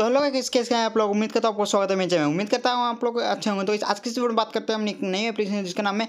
तो हेलो किस केस क्या है आप लोग उम्मीद करता हूँ आपको स्वागत है मेरे चैनल उम्मीद करता हूँ आप लोग अच्छे होंगे तो इस आज किसी वीडियो में बात करते हैं हम एक नई एप्लीकेशन जिसका नाम है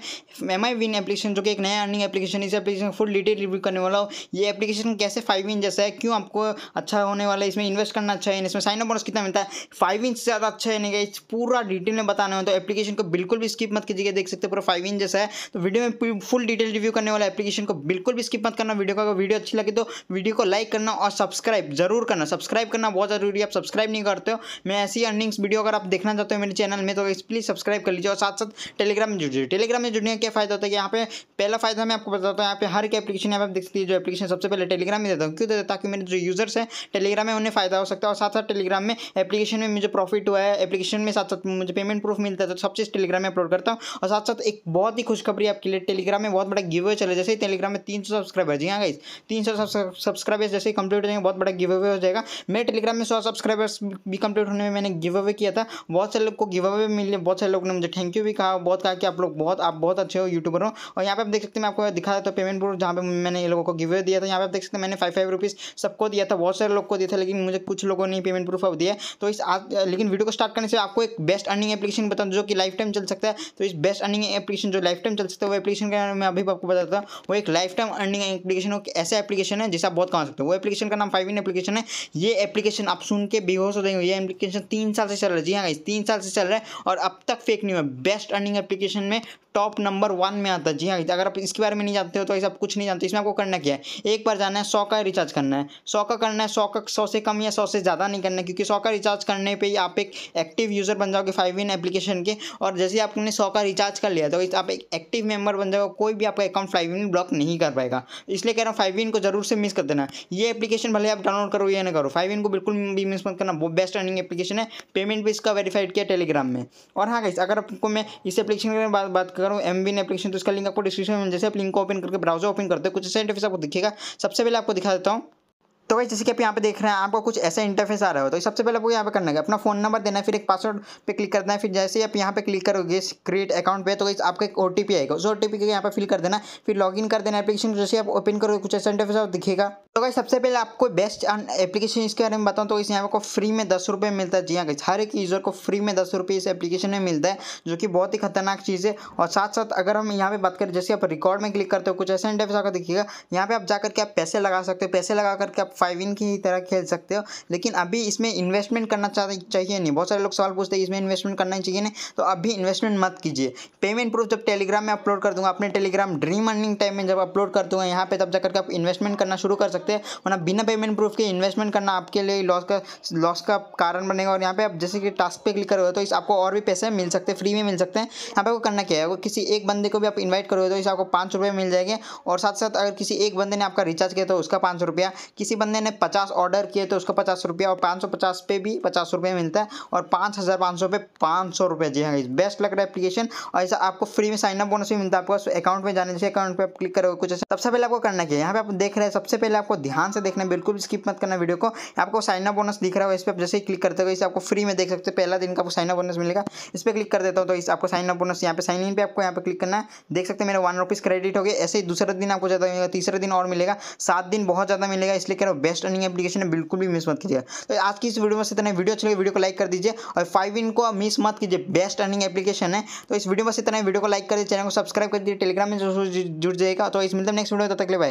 एम आई विन एप्लीकेशन जो कि एक नया अर्निंग एप्लीकेशन इस एप्लीकेशन फुल डिटेल रिव्यू करने वाला हूँ ये एप्लीकेशन कैसे फाइव इंच जैसा है क्यों आपको अच्छा होने वाला है इसमें इन्वेस्ट करना अच्छा है इसमें साइन अप बोनस कितना मिलता है फाइव इंच से ज़्यादा अच्छा है नहीं पूरा डिटेल में बताने हो तो एप्लीकेशन को बिल्कुल भी स्किप मत कीजिएगा देख सकते पूरा फाइव इंच जैसा है तो वीडियो में फुल डिटेल रिव्यू करने वाला एप्लीकेशन को बिल्कुल भी स्किप मत करना वीडियो का अगर वीडियो अच्छी लगे तो वीडियो को लाइक करना और सब्सक्राइब जरूर करना सब्सक्राइब करना बहुत जरूरी है आप सब्सक्राइब सब्सक्राइब नहीं करते हो मैं ऐसी अर्निंग्स वीडियो अगर आप देखना चाहते हो मेरे चैनल में तो प्लीज़ सब्सक्राइब कर लीजिए और साथ साथ टेलीग्राम में जुड़िए टेलीग्राम में जुड़ने का क्या फायदा होता है कि यहाँ पे पहला फायदा मैं आपको बताता हूँ यहाँ पे हर एक एप्लीकेशन आप देख सकती है जो एप्लीकेशन सबसे पहले टेलीग्राम में देता हूँ क्यों देता ताकि मेरे जो यूजर्स हैं टेलीग्राम में उन्हें फायदा हो सकता है और साथ साथ टेलीग्राम में एप्लीकेशन में मुझे प्रॉफिट हुआ है एप्लीकेशन में साथ साथ मुझे पेमेंट प्रूफ मिलता है तो सब चीज़ टेलीग्राम में अपलोड करता हूँ और साथ साथ एक बहुत ही खुशखबरी आपके लिए टेलीग्राम में बहुत बड़ा गिव अवे चले जैसे ही टेलीग्राम में तीन सौ सब्सक्राइबर जी हाँ गाइस तीन सौ सब्सक्राइबर्स जैसे ही कंप्लीट हो जाएंगे बहुत बड़ा गिव अवे हो जाएगा मेरे टेलीग्राम में सौ सब्सक्राइबर्स मेंबर्स भी कंप्लीट होने में मैंने गिव अवे किया था बहुत सारे लोग को गिव अवे मिले बहुत सारे लोग ने मुझे थैंक यू भी कहा बहुत कहा कि आप लोग बहुत आप बहुत अच्छे हो यूट्यूबर हो और यहाँ पे आप देख सकते हैं आपको दिखा देता हूँ पेमेंट बोर्ड जहाँ पे मैंने ये लोगों को गिव अवे दिया था यहाँ पे आप देख सकते हैं मैंने फाइव फाइव रुपीज़ सबको दिया था बहुत सारे लोग को दिया था लेकिन मुझे कुछ लोगों ने पेमेंट प्रूफ अब दिया तो इस आज लेकिन वीडियो को स्टार्ट करने से आपको एक बेस्ट अर्निंग एप्लीकेशन बता जो कि लाइफ टाइम चल सकता है तो इस बेस्ट अर्निंग एप्लीकेशन जो लाइफ टाइम चल सकता है वो एप्लीकेशन के बारे में अभी आपको बताता हूँ वो एक लाइफ टाइम अर्निंग एप्लीकेशन ऐसा एप्लीकेशन है जिसे आप बहुत कमा सकते हो वो एप्लीकेशन का नाम फाइव इन एप्लीकेशन है ये एप्लीकेशन आप सुन के भी हो सकता है है एप्लीकेशन तीन साल से चल रहा है जी हाँ गाइस तीन साल से चल रहा है और अब तक फेक न्यूज है बेस्ट अर्निंग एप्लीकेशन में टॉप नंबर वन में आता है जी हाँ गाइस अगर आप इसके बारे में नहीं जानते हो तो ऐसा कुछ नहीं जानते इसमें आपको करना क्या है एक बार जाना है सौ का रिचार्ज करना है सौ का करना है सौ का सौ से कम या सौ से ज़्यादा नहीं करना क्योंकि सौ का रिचार्ज करने पर आप एक एक्टिव यूज़र बन जाओगे फाइव इन एप्लीकेशन के और जैसे आपने सौ का रिचार्ज कर लिया तो आप एक एक्टिव मेंबर बन जाओ कोई भी आपका अकाउंट फाइव इन ब्लॉक नहीं कर पाएगा इसलिए कह रहा हूँ फाइव इन को जरूर से मिस कर देना ये एप्लीकेशन भले आप डाउनलोड करो या ना करो फाइव इन को बिल्कुल भी मिस मत करना ना वो बेस्ट अर्निंग एप्लीकेशन है पेमेंट भी इसका वेरीफाइड किया टेलीग्राम में और हाँ गाइस अगर आपको मैं इस एप्लीकेशन के बाद बात करूँ एम हूँ एप्लीकेशन तो इसका लिंक आपको डिस्क्रिप्शन में जैसे आप लिंक को ओपन करके ब्राउजर ओपन करते हैं कुछ ऐसे इंटरफेस आपको दिखेगा सबसे पहले आपको दिखा देता हूँ तो भाई जैसे कि आप यहाँ पे देख रहे हैं आपको कुछ ऐसा इंटरफेस आ रहा हो तो सबसे पहले आपको यहाँ पे करना है अपना फोन नंबर देना है फिर एक पासवर्ड पे क्लिक करना है फिर जैसे ही आप यहाँ पे क्लिक करोगे क्रिएट अकाउंट पे तो आपका एक ओ आएगा उस ओ टी को यहाँ पे फिल कर देना फिर लॉग इन कर देना एप्लीकेशन जैसे आप ओपन करोगे कुछ ऐसा इंटरफेस आप दिखेगा तो भाई सबसे पहले आपको बेस्ट एप्लीकेशन इसके बारे में बताऊँ तो इस यहाँ को फ्री में दस मिलता है जी हाँ हर एक यूज़र को फ्री में दस इस एप्लीकेशन में मिलता है जो कि बहुत ही खतरनाक चीज़ है और साथ साथ अगर हम यहाँ पे बात करें जैसे आप रिकॉर्ड में क्लिक करते हो कुछ ऐसा इंटरफेस आकर दिखेगा यहाँ पे आप जाकर के आप पैसे लगा सकते हो पैसे लगा करके आप फाइव इन की तरह खेल सकते हो लेकिन अभी इसमें इन्वेस्टमेंट करना चाहिए नहीं बहुत सारे लोग सवाल पूछते हैं इसमें इन्वेस्टमेंट करना ही चाहिए नहीं तो अभी इन्वेस्टमेंट मत कीजिए पेमेंट प्रूफ जब टेलीग्राम में अपलोड कर दूंगा अपने टेलीग्राम ड्रीम अर्निंग टाइम में जब अपलोड कर दूंगा यहाँ पर तब जाकर आप इन्वेस्टमेंट करना शुरू कर सकते हैं वरना बिना पेमेंट प्रूफ के इन्वेस्टमेंट करना आपके लिए लॉस का लॉस का कारण बनेगा और यहाँ पे आप जैसे कि टास्क पे क्लिक करोगे तो इस आपको और भी पैसे मिल सकते हैं फ्री में मिल सकते हैं यहाँ पे आपको करना क्या है अगर किसी एक बंदे को भी आप इन्वाइट करोगे तो इस आपको पाँच रुपये मिल जाएंगे और साथ साथ अगर किसी एक बंदे ने आपका रिचार्ज किया तो उसका पाँच रुपया किसी बंद बंदे ने पचास ऑर्डर किए तो उसको पचास रुपया और पाँच सौ पचास पे भी पचास रुपये मिलता है और पाँच हज़ार पाँच सौ पे पाँच सौ रुपये जी हाँ बेस्ट लग रहा है एप्लीकेशन और ऐसा आपको फ्री में साइनअप बोनस भी मिलता है आपको तो अकाउंट में जाने से अकाउंट पर क्लिक करोगे कुछ ऐसा सबसे पहले आपको करना चाहिए यहाँ पे आप देख रहे हैं सबसे पहले आपको ध्यान से देखना बिल्कुल स्किप मत करना वीडियो को आपको साइनअप बोनस दिख रहा है इस पर जैसे ही क्लिक करते हो इसे आपको फ्री में देख सकते हो पहला दिन का आपको साइनअप बोनस मिलेगा इस पर क्लिक कर देता हूँ तो इस आपको साइनअप बोनस यहाँ पे साइन इन पर आपको यहाँ पे क्लिक करना है देख सकते हैं मेरे वन रुपीज़ क्रेडिट हो गया ऐसे ही दूसरा दिन आपको ज़्यादा मिलेगा तीसरा दिन और मिलेगा सात दिन बहुत ज़्यादा मिलेगा इसलिए कह और बेस्ट अर्निंग एप्लीकेशन है बिल्कुल भी मिस मत कीजिएगा तो आज की इस वीडियो में इतना वीडियो अच्छी लगी वीडियो को लाइक कर दीजिए और फाइव इन को मिस मत कीजिए बेस्ट अर्निंग एप्लीकेशन है तो इस वीडियो में इतना वीडियो को लाइक कर दीजिए चैनल को सब्सक्राइब कर दीजिए टेलीग्राम में जुड़ जाएगा तो इस मिलते नेक्स्ट वीडियो तक ले